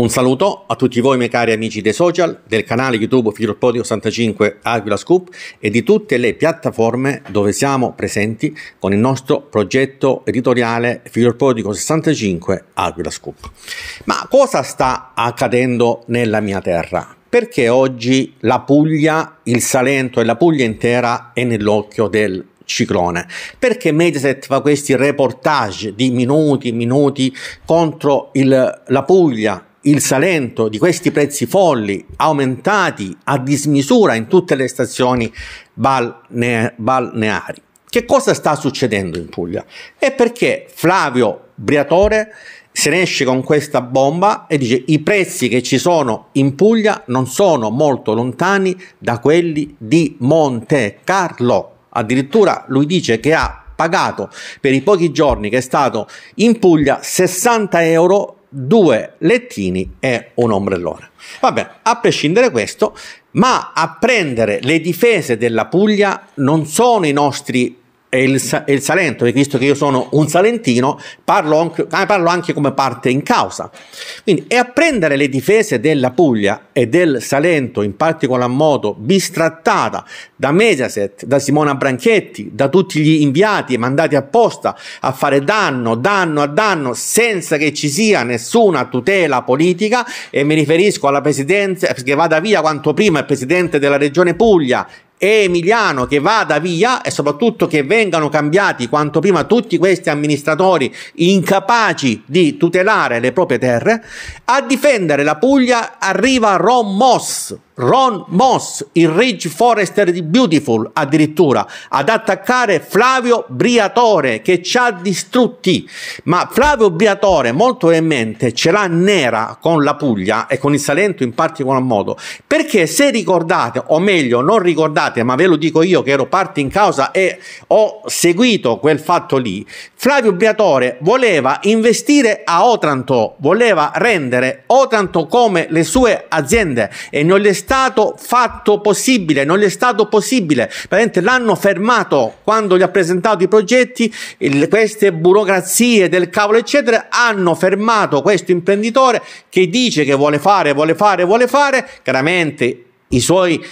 Un saluto a tutti voi miei cari amici dei social, del canale YouTube Filoppodio 65 Aquila Scoop e di tutte le piattaforme dove siamo presenti con il nostro progetto editoriale Filoppodico 65 Aquila Scoop. Ma cosa sta accadendo nella mia terra? Perché oggi la Puglia, il Salento e la Puglia intera è nell'occhio del ciclone. Perché Mediaset fa questi reportage di minuti e minuti contro il, la Puglia, il Salento di questi prezzi folli aumentati a dismisura in tutte le stazioni balne- balneari. Che cosa sta succedendo in Puglia? È perché Flavio Briatore se ne esce con questa bomba e dice i prezzi che ci sono in Puglia non sono molto lontani da quelli di Monte Carlo. Addirittura lui dice che ha pagato per i pochi giorni che è stato in Puglia 60 euro due lettini e un ombrellone. Vabbè, a prescindere da questo, ma a prendere le difese della Puglia non sono i nostri è il, è il, Salento, perché visto che io sono un salentino, parlo anche, ah, parlo anche, come parte in causa. Quindi, e a prendere le difese della Puglia e del Salento, in particolar modo bistrattata da Mediaset, da Simona Branchetti, da tutti gli inviati mandati apposta a fare danno, danno a danno, senza che ci sia nessuna tutela politica, e mi riferisco alla presidenza, che vada via quanto prima il presidente della regione Puglia e Emiliano che vada via e soprattutto che vengano cambiati quanto prima tutti questi amministratori incapaci di tutelare le proprie terre. A difendere la Puglia arriva Ron Moss Ron Moss, il Ridge Forester di Beautiful addirittura, ad attaccare Flavio Briatore che ci ha distrutti. Ma Flavio Briatore molto probabilmente ce l'ha nera con la Puglia e con il Salento in particolar modo, perché se ricordate, o meglio non ricordate, ma ve lo dico io che ero parte in causa e ho seguito quel fatto lì, Flavio Briatore voleva investire a Otranto, voleva rendere Otranto come le sue aziende e non le sta stato fatto possibile, non gli è stato possibile. Praticamente l'hanno fermato quando gli ha presentato i progetti, il, queste burocrazie del cavolo, eccetera, hanno fermato questo imprenditore che dice che vuole fare, vuole fare, vuole fare. Chiaramente i suoi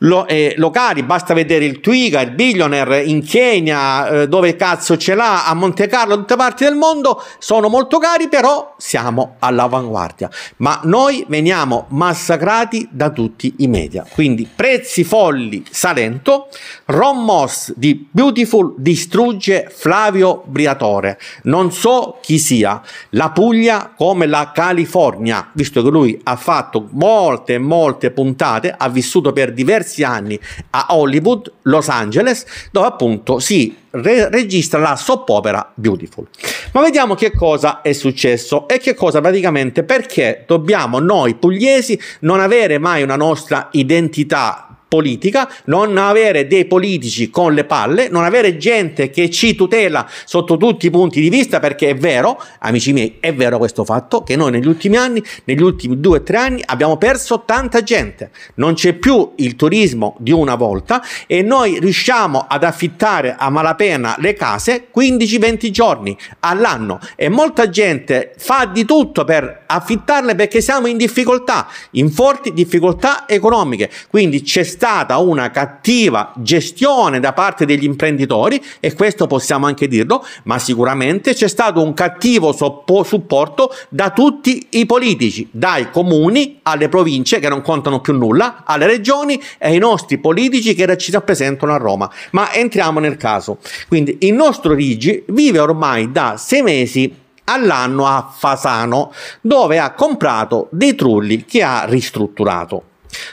lo, eh, locali, basta vedere il Twiga, il Billionaire in Kenya, eh, dove cazzo ce l'ha, a Monte Carlo, in tutte parti del mondo, sono molto cari, però siamo all'avanguardia. Ma noi veniamo massacrati da tutti i media. Quindi prezzi folli Salento, Ron Moss di Beautiful distrugge Flavio Briatore. Non so chi sia, la Puglia come la California, visto che lui ha fatto molte, molte puntate, ha vissuto per diversi stessi anni a Hollywood, Los Angeles, dove appunto si re- registra la soppopera Beautiful. Ma vediamo che cosa è successo e che cosa praticamente perché dobbiamo noi pugliesi non avere mai una nostra identità politica, non avere dei politici con le palle, non avere gente che ci tutela sotto tutti i punti di vista, perché è vero, amici miei, è vero questo fatto, che noi negli ultimi anni, negli ultimi due o tre anni, abbiamo perso tanta gente, non c'è più il turismo di una volta e noi riusciamo ad affittare a malapena le case 15-20 giorni all'anno e molta gente fa di tutto per affittarle perché siamo in difficoltà, in forti difficoltà economiche, quindi c'è stata una cattiva gestione da parte degli imprenditori e questo possiamo anche dirlo, ma sicuramente c'è stato un cattivo supporto da tutti i politici, dai comuni alle province che non contano più nulla, alle regioni e ai nostri politici che ci rappresentano a Roma. Ma entriamo nel caso. Quindi il nostro Rigi vive ormai da sei mesi all'anno a Fasano, dove ha comprato dei trulli che ha ristrutturato.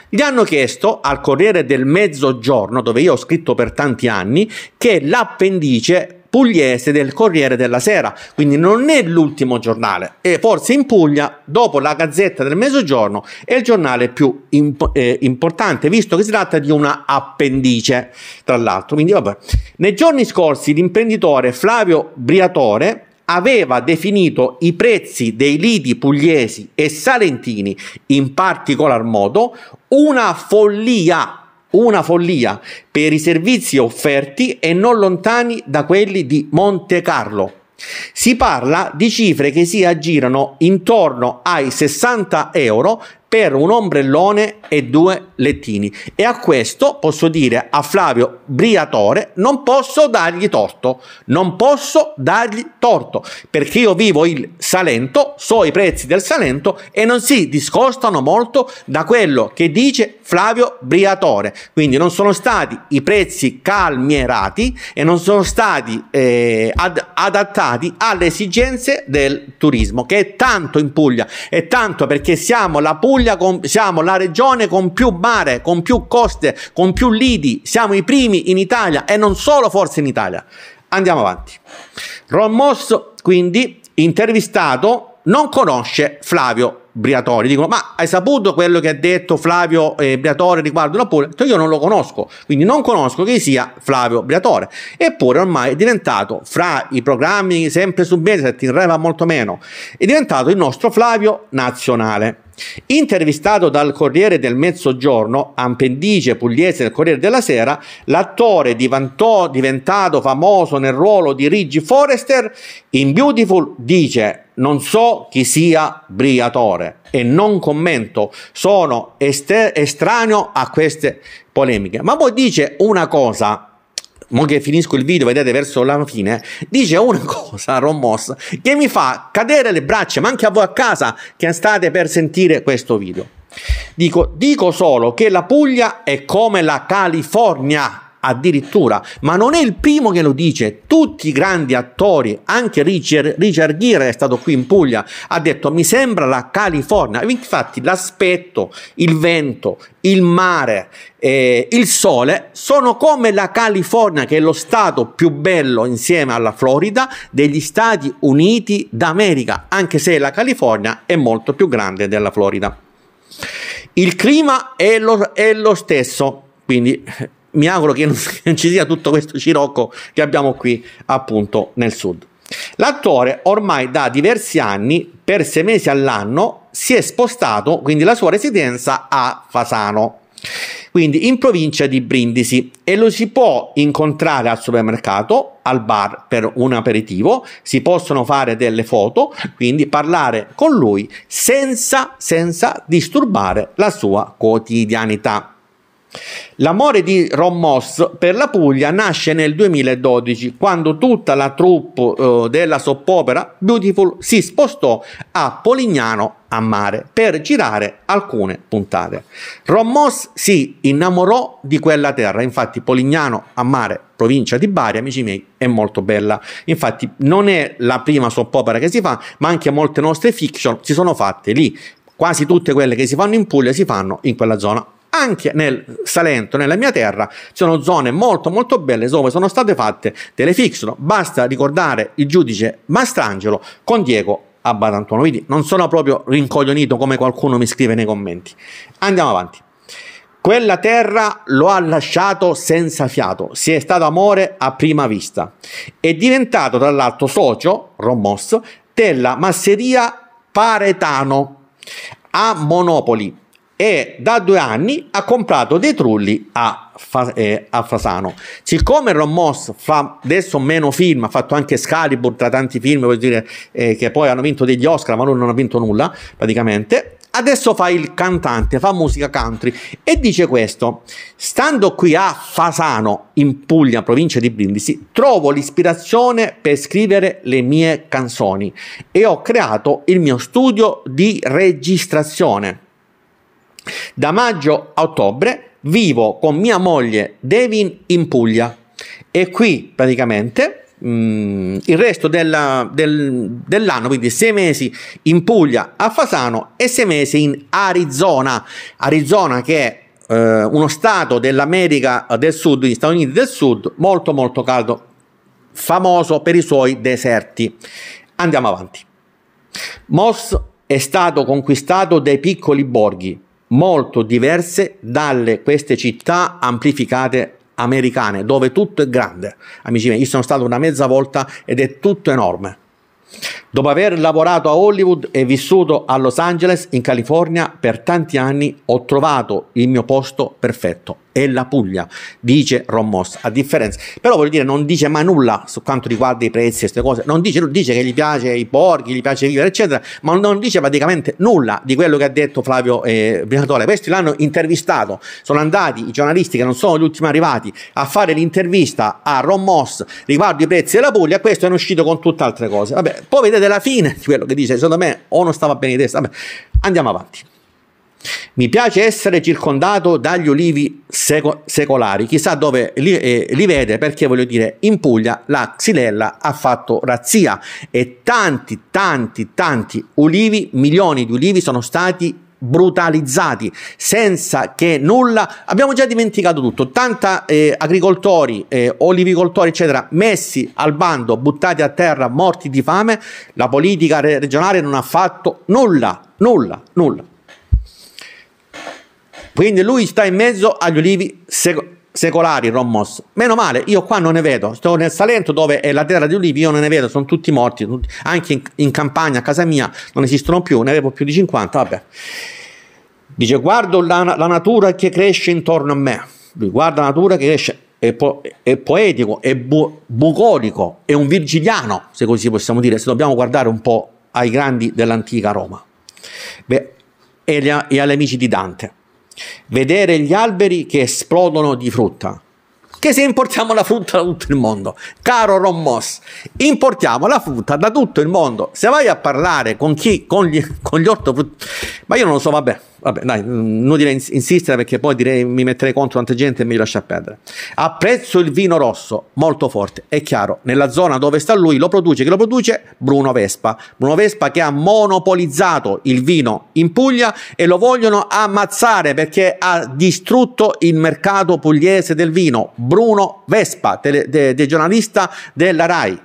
Gli hanno chiesto al Corriere del Mezzogiorno, dove io ho scritto per tanti anni, che l'appendice pugliese del Corriere della Sera, quindi non è l'ultimo giornale e forse in Puglia, dopo la Gazzetta del Mezzogiorno, è il giornale più imp- eh, importante, visto che si tratta di una appendice, tra l'altro. Quindi, vabbè. Nei giorni scorsi l'imprenditore Flavio Briatore aveva definito i prezzi dei liti pugliesi e salentini, in particolar modo, una follia, una follia per i servizi offerti e non lontani da quelli di Monte Carlo. Si parla di cifre che si aggirano intorno ai 60 euro per un ombrellone e due lettini. E a questo posso dire a Flavio Briatore non posso dargli torto, non posso dargli torto, perché io vivo il Salento, so i prezzi del Salento e non si discostano molto da quello che dice Flavio Briatore. Quindi non sono stati i prezzi calmierati e non sono stati eh, ad- adattati alle esigenze del turismo, che è tanto in Puglia, è tanto perché siamo la Puglia Puglia con, siamo la regione con più mare, con più coste, con più lidi, siamo i primi in Italia e non solo forse in Italia. Andiamo avanti. Rommosso, quindi, intervistato, non conosce Flavio Briatore. Dico, ma hai saputo quello che ha detto Flavio eh, Briatore riguardo la Puglia? Io non lo conosco, quindi non conosco chi sia Flavio Briatore. Eppure ormai è diventato, fra i programmi sempre su Mediaset, in Reva molto meno, è diventato il nostro Flavio nazionale. Intervistato dal Corriere del Mezzogiorno, appendice pugliese del Corriere della Sera, l'attore diventò, diventato famoso nel ruolo di Riggi Forrester in Beautiful dice non so chi sia Briatore e non commento, sono estraneo a queste polemiche. Ma poi dice una cosa mo che finisco il video, vedete verso la fine, dice una cosa Ron Moss che mi fa cadere le braccia, ma anche a voi a casa che state per sentire questo video. Dico, dico solo che la Puglia è come la California addirittura, ma non è il primo che lo dice, tutti i grandi attori, anche Richard, Richard Gere è stato qui in Puglia, ha detto mi sembra la California, infatti l'aspetto, il vento, il mare, eh, il sole sono come la California che è lo stato più bello insieme alla Florida degli Stati Uniti d'America, anche se la California è molto più grande della Florida. Il clima è lo, è lo stesso, quindi mi auguro che non ci sia tutto questo cirocco che abbiamo qui appunto nel sud. L'attore ormai da diversi anni, per sei mesi all'anno, si è spostato, quindi la sua residenza a Fasano, quindi in provincia di Brindisi e lo si può incontrare al supermercato, al bar per un aperitivo, si possono fare delle foto, quindi parlare con lui senza, senza disturbare la sua quotidianità. L'amore di Ron Moss per la Puglia nasce nel 2012 quando tutta la troupe eh, della soppopera Beautiful si spostò a Polignano a mare per girare alcune puntate. Ron Moss si innamorò di quella terra, infatti Polignano a mare provincia di Bari, amici miei, è molto bella. Infatti non è la prima soppopera che si fa, ma anche molte nostre fiction si sono fatte lì. Quasi tutte quelle che si fanno in Puglia si fanno in quella zona anche nel Salento, nella mia terra, ci sono zone molto molto belle dove sono state fatte delle fixono. Basta ricordare il giudice Mastrangelo con Diego a Quindi non sono proprio rincoglionito come qualcuno mi scrive nei commenti. Andiamo avanti. Quella terra lo ha lasciato senza fiato, si è stato amore a prima vista. È diventato tra l'altro socio, Romos, della masseria Paretano a Monopoli, e da due anni ha comprato dei trulli a, eh, a Fasano. Siccome Ron Moss fa adesso meno film, ha fatto anche Scalibur tra tanti film, vuol dire eh, che poi hanno vinto degli Oscar, ma lui non ha vinto nulla praticamente. Adesso fa il cantante, fa musica country e dice questo: Stando qui a Fasano, in Puglia, provincia di Brindisi, trovo l'ispirazione per scrivere le mie canzoni e ho creato il mio studio di registrazione da maggio a ottobre vivo con mia moglie Devin in Puglia e qui praticamente mh, mm, il resto della, del, dell'anno, quindi sei mesi in Puglia a Fasano e sei mesi in Arizona, Arizona che è eh, uno stato dell'America del Sud, degli Stati Uniti del Sud, molto molto caldo, famoso per i suoi deserti. Andiamo avanti. Moss è stato conquistato dai piccoli borghi, molto diverse dalle queste città amplificate americane, dove tutto è grande. Amici miei, io sono stato una mezza volta ed è tutto enorme. Dopo aver lavorato a Hollywood e vissuto a Los Angeles, in California, per tanti anni ho trovato il mio posto perfetto. È la Puglia, dice Ron Moss. A differenza, però vuol dire, non dice mai nulla su quanto riguarda i prezzi e queste cose. Non dice, dice che gli piace i porchi, gli piace vivere, eccetera, ma non dice praticamente nulla di quello che ha detto Flavio eh, Briatore. Questi l'hanno intervistato, sono andati i giornalisti che non sono gli ultimi arrivati a fare l'intervista a Ron Moss riguardo i prezzi della Puglia. Questo è uscito con altre cose. Vabbè, poi vedete della fine di quello che dice, secondo me o non stava bene in testa. Vabbè, andiamo avanti. Mi piace essere circondato dagli olivi seco- secolari, chissà dove li, eh, li, vede perché voglio dire in Puglia la xylella ha fatto razzia e tanti tanti tanti olivi, milioni di olivi sono stati brutalizzati senza che nulla abbiamo già dimenticato tutto tanta eh, agricoltori eh, olivicoltori eccetera messi al bando buttati a terra morti di fame la politica regionale non ha fatto nulla nulla nulla quindi lui sta in mezzo agli olivi secolari Rommos. Meno male, io qua non ne vedo. Sto nel Salento dove è la terra di ulivi, io non ne vedo, sono tutti morti. Tutti. Anche in, in, campagna, a casa mia, non esistono più, ne avevo più di 50. Vabbè. Dice: Guardo la, la natura che cresce intorno a me. Lui guarda la natura che cresce. È, po- è poetico, è bu- bucolico, è un virgiliano, se così possiamo dire, se dobbiamo guardare un po' ai grandi dell'antica Roma Beh, e, gli, e agli amici di Dante vedere gli alberi che esplodono di frutta. Che se importiamo la frutta da tutto il mondo, caro Ron Moss, importiamo la frutta da tutto il mondo. Se vai a parlare con chi, con gli, con gli ortofrutti, ma io non lo so, vabbè, vabbè, dai, mm, non direi insistere perché poi direi mi metterei contro tanta gente e mi lascia perdere. Apprezzo il vino rosso, molto forte, è chiaro, nella zona dove sta lui lo produce, che lo produce Bruno Vespa. Bruno Vespa che ha monopolizzato il vino in Puglia e lo vogliono ammazzare perché ha distrutto il mercato pugliese del vino. Bruno Vespa, tele, de, de giornalista della RAI.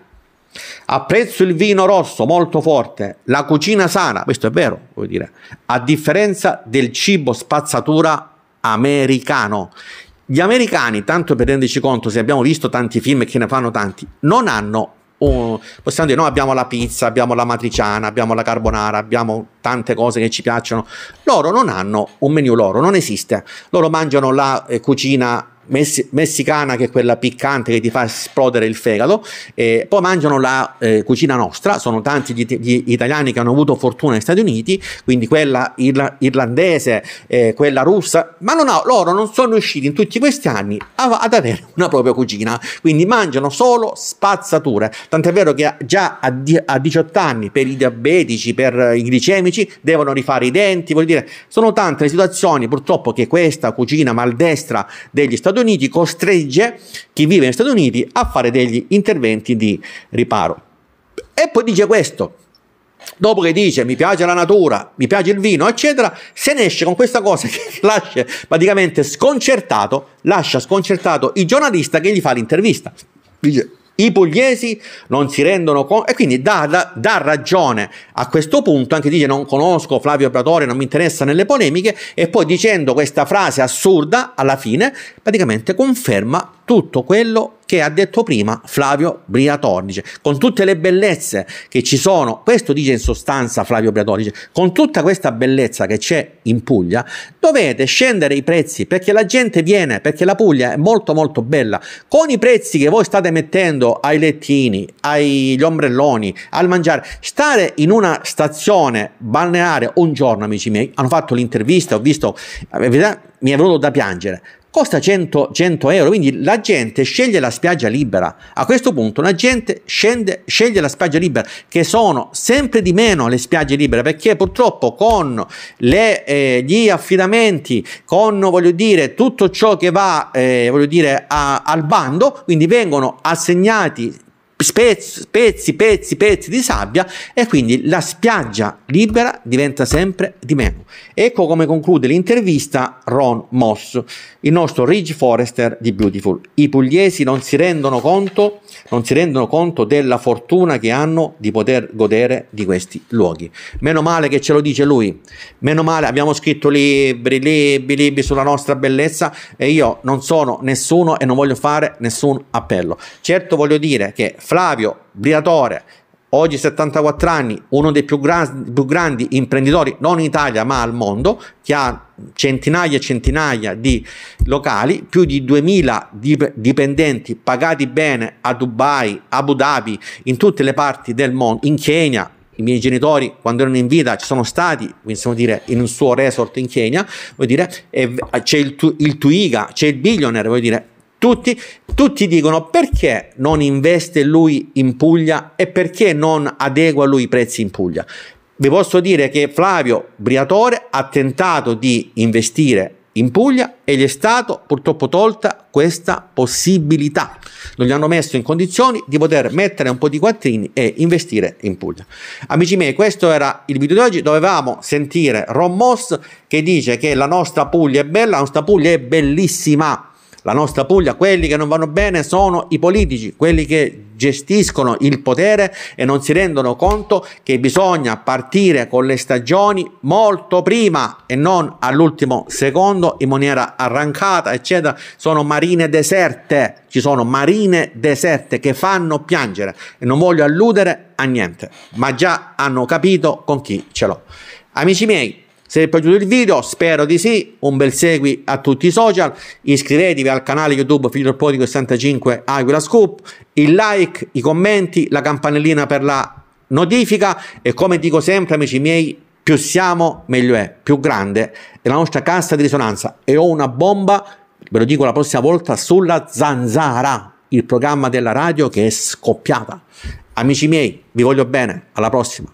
Apprezzo il vino rosso molto forte, la cucina sana, questo è vero, vuol dire, a differenza del cibo spazzatura americano. Gli americani, tanto per renderci conto, se abbiamo visto tanti film che ne fanno tanti, non hanno Uh, possiamo dire noi abbiamo la pizza, abbiamo la matriciana, abbiamo la carbonara, abbiamo tante cose che ci piacciono. Loro non hanno un menu loro, non esiste. Loro mangiano la eh, cucina messi- messicana che è quella piccante che ti fa esplodere il fegato, eh, poi mangiano la eh, cucina nostra, sono tanti gli, gli, italiani che hanno avuto fortuna negli Stati Uniti, quindi quella irla- irlandese, eh, quella russa, ma non ha, loro non sono riusciti in tutti questi anni a- ad avere una propria cucina, quindi mangiano solo spazzature, tant'è vero che già a, di- a 18 anni per i diabetici, per i glicemici, devono rifare i denti, vuol dire, sono tante le situazioni purtroppo che questa cucina maldestra degli Stati Uniti Stati Uniti costringe chi vive negli Stati Uniti a fare degli interventi di riparo. E poi dice questo, dopo che dice mi piace la natura, mi piace il vino, eccetera, se ne esce con questa cosa che lascia praticamente sconcertato, lascia sconcertato il giornalista che gli fa l'intervista. Dice, i pugliesi non si rendono conto e quindi dà, dà, dà, ragione a questo punto, anche dice non conosco Flavio Pratore, non mi interessa nelle polemiche e poi dicendo questa frase assurda alla fine praticamente conferma tutto quello che ha detto prima Flavio Briatornice, con tutte le bellezze che ci sono, questo dice in sostanza Flavio Briatornice, con tutta questa bellezza che c'è in Puglia, dovete scendere i prezzi perché la gente viene, perché la Puglia è molto molto bella, con i prezzi che voi state mettendo ai lettini, agli ombrelloni, al mangiare, stare in una stazione balneare un giorno, amici miei, hanno fatto l'intervista, ho visto, eh, mi è venuto da piangere, costa 100, 100, euro, quindi la gente sceglie la spiaggia libera. A questo punto la gente scende, sceglie la spiaggia libera, che sono sempre di meno le spiagge libere, perché purtroppo con le, eh, gli affidamenti, con voglio dire, tutto ciò che va eh, voglio dire, a, al bando, quindi vengono assegnati spezzi, pezzi, pezzi, pezzi di sabbia e quindi la spiaggia libera diventa sempre di meno. Ecco come conclude l'intervista Ron Moss, il nostro Ridge Forester di Beautiful. I pugliesi non si rendono conto, non si rendono conto della fortuna che hanno di poter godere di questi luoghi. Meno male che ce lo dice lui, meno male abbiamo scritto libri, libri, libri sulla nostra bellezza e io non sono nessuno e non voglio fare nessun appello. Certo voglio dire che Flavio Briatore, oggi 74 anni, uno dei più, gran, più, grandi imprenditori non in Italia ma al mondo, che ha centinaia e centinaia di locali, più di 2000 dipendenti pagati bene a Dubai, Abu Dhabi, in tutte le parti del mondo, in Kenya. I miei genitori, quando erano in vita, ci sono stati, possiamo dire, in un suo resort in Kenya, vuol dire, c'è il, tu- il Tuiga, c'è il Billionaire, vuol dire, tutti, tutti, dicono perché non investe lui in Puglia e perché non adegua lui i prezzi in Puglia. Vi posso dire che Flavio Briatore ha tentato di investire in Puglia e gli è stato purtroppo tolta questa possibilità. Non gli hanno messo in condizioni di poter mettere un po' di quattrini e investire in Puglia. Amici miei, questo era il video di oggi. Dovevamo sentire Ron Moss che dice che la nostra Puglia è bella, la nostra Puglia è bellissima la nostra Puglia, quelli che non vanno bene sono i politici, quelli che gestiscono il potere e non si rendono conto che bisogna partire con le stagioni molto prima e non all'ultimo secondo in maniera arrancata, eccetera. Sono marine deserte, ci sono marine deserte che fanno piangere e non voglio alludere a niente, ma già hanno capito con chi ce l'ho. Amici miei, se vi è piaciuto il video, spero di sì, un bel segui a tutti i social, iscrivetevi al canale YouTube Figlio Filtro Politico 65 Aquila Scoop, il like, i commenti, la campanellina per la notifica e come dico sempre amici miei, più siamo meglio è, più grande è la nostra cassa di risonanza e ho una bomba, ve lo dico la prossima volta, sulla zanzara, il programma della radio che è scoppiata. Amici miei, vi voglio bene, alla prossima.